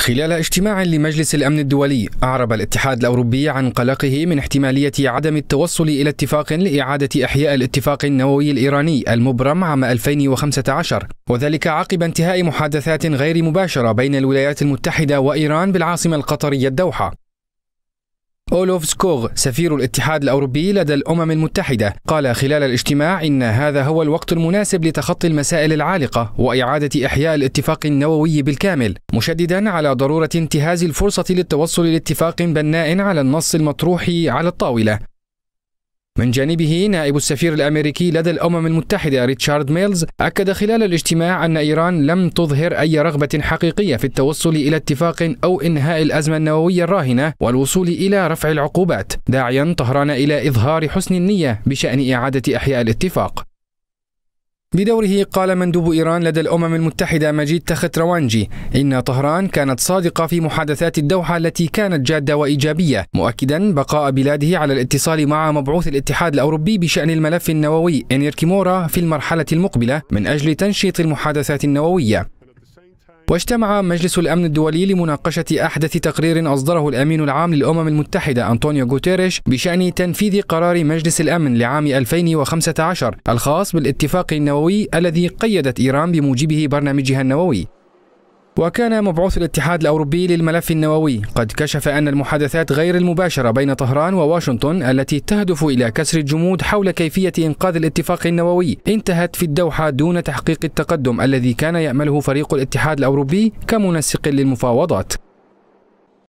خلال اجتماع لمجلس الأمن الدولي أعرب الاتحاد الأوروبي عن قلقه من احتمالية عدم التوصل إلى اتفاق لإعادة إحياء الاتفاق النووي الإيراني المبرم عام 2015 وذلك عقب انتهاء محادثات غير مباشرة بين الولايات المتحدة وإيران بالعاصمة القطرية الدوحة أولوف سكوغ سفير الاتحاد الأوروبي لدى الأمم المتحدة قال خلال الاجتماع إن هذا هو الوقت المناسب لتخطي المسائل العالقة وإعادة إحياء الاتفاق النووي بالكامل مشددا على ضرورة انتهاز الفرصة للتوصل لاتفاق بناء على النص المطروح على الطاولة من جانبه نائب السفير الأمريكي لدى الأمم المتحدة ريتشارد ميلز أكد خلال الاجتماع أن إيران لم تظهر أي رغبة حقيقية في التوصل إلى اتفاق أو إنهاء الأزمة النووية الراهنة والوصول إلى رفع العقوبات داعيا طهران إلى إظهار حسن النية بشأن إعادة إحياء الاتفاق بدوره قال مندوب إيران لدى الأمم المتحدة مجيد تخت روانجي إن طهران كانت صادقة في محادثات الدوحة التي كانت جادة وإيجابية مؤكدا بقاء بلاده على الاتصال مع مبعوث الاتحاد الأوروبي بشأن الملف النووي إنير كيمورا في المرحلة المقبلة من أجل تنشيط المحادثات النووية واجتمع مجلس الأمن الدولي لمناقشة أحدث تقرير أصدره الأمين العام للأمم المتحدة أنطونيو غوتيريش بشأن تنفيذ قرار مجلس الأمن لعام 2015 الخاص بالاتفاق النووي الذي قيدت إيران بموجبه برنامجها النووي وكان مبعوث الاتحاد الأوروبي للملف النووي قد كشف أن المحادثات غير المباشرة بين طهران وواشنطن التي تهدف إلى كسر الجمود حول كيفية إنقاذ الاتفاق النووي انتهت في الدوحة دون تحقيق التقدم الذي كان يأمله فريق الاتحاد الأوروبي كمنسق للمفاوضات